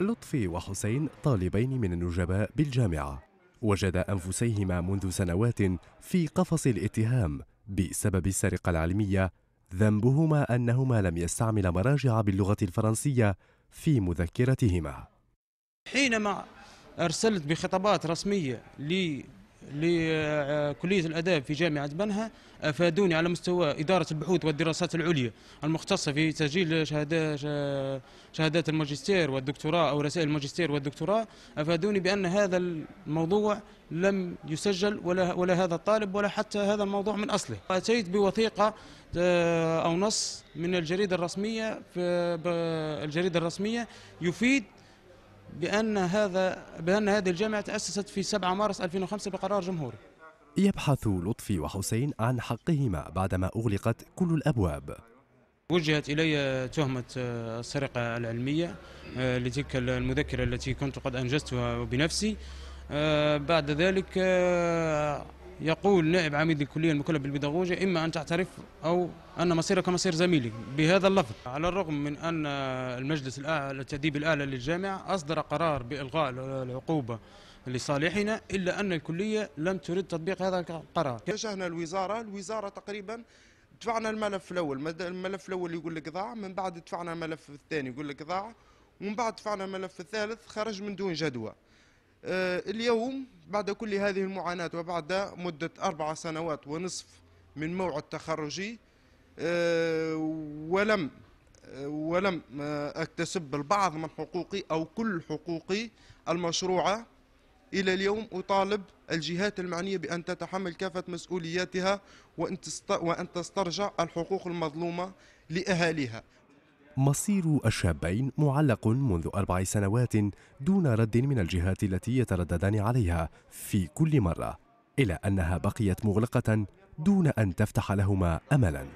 لطفي وحسين طالبين من النجباء بالجامعة وجدا أنفسيهما منذ سنوات في قفص الاتهام بسبب السرقة العلمية ذنبهما أنهما لم يستعملا مراجع باللغة الفرنسية في مذكرتهما حينما أرسلت بخطابات رسمية لكلية الآداب في جامعة بنها أفادوني على مستوى إدارة البحوث والدراسات العليا المختصة في تسجيل شهادات الماجستير والدكتوراه أو رسائل الماجستير والدكتوراه أفادوني بأن هذا الموضوع لم يسجل ولا, ولا هذا الطالب ولا حتى هذا الموضوع من أصله أتيت بوثيقة آه، أو نص من الجريدة الرسمية الجريدة الرسمية يفيد بأن هذا بأن هذه الجامعة تأسست في 7 مارس 2005 بقرار جمهوري يبحث لطفي وحسين عن حقهما بعدما أغلقت كل الأبواب وجهت إلي تهمة السرقة العلمية آه، لتلك المذكرة التي كنت قد أنجزتها بنفسي آه، بعد ذلك آه، يقول نائب عميد الكلية المكلف بالبيداغوجيا إما أن تعترف أو أن مصيرك مصير زميلي بهذا اللفظ على الرغم من أن المجلس الأعلى التأديب الأعلى للجامعة أصدر قرار بإلغاء العقوبة لصالحنا إلا أن الكلية لم تريد تطبيق هذا القرار اتجهنا الوزارة الوزارة تقريبا دفعنا الملف الأول الملف الأول يقول لك ضاع من بعد دفعنا الملف الثاني يقول لك ضاع ومن بعد دفعنا الملف الثالث خرج من دون جدوى آه، اليوم بعد كل هذه المعاناة وبعد مدة أربع سنوات ونصف من موعد تخرجي آه، ولم آه، ولم آه، أكتسب البعض من حقوقي أو كل حقوقي المشروعة إلى اليوم أطالب الجهات المعنية بأن تتحمل كافة مسؤولياتها وأن تسترجع الحقوق المظلومة لأهاليها مصير الشابين معلق منذ أربع سنوات دون رد من الجهات التي يترددان عليها في كل مرة إلى أنها بقيت مغلقة دون أن تفتح لهما أملاً